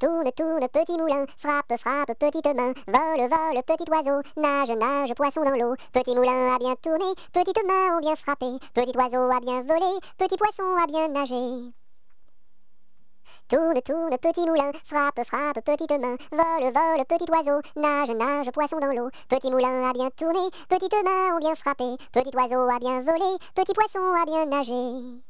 Tourne, tourne, petit moulin, frappe, frappe, petite main, vole, vole, petit oiseau, nage, nage, poisson dans l'eau. Petit moulin a bien tourné, petite main a bien frappé, petit oiseau a bien volé, petit poisson a bien nagé. Tourne, tourne, petit moulin, frappe, frappe, petite main, vole, vole, petit oiseau, nage, nage, poisson dans l'eau. Petit moulin a bien tourné, petite main a bien frappé, petit oiseau a bien volé, petit poisson a bien nagé.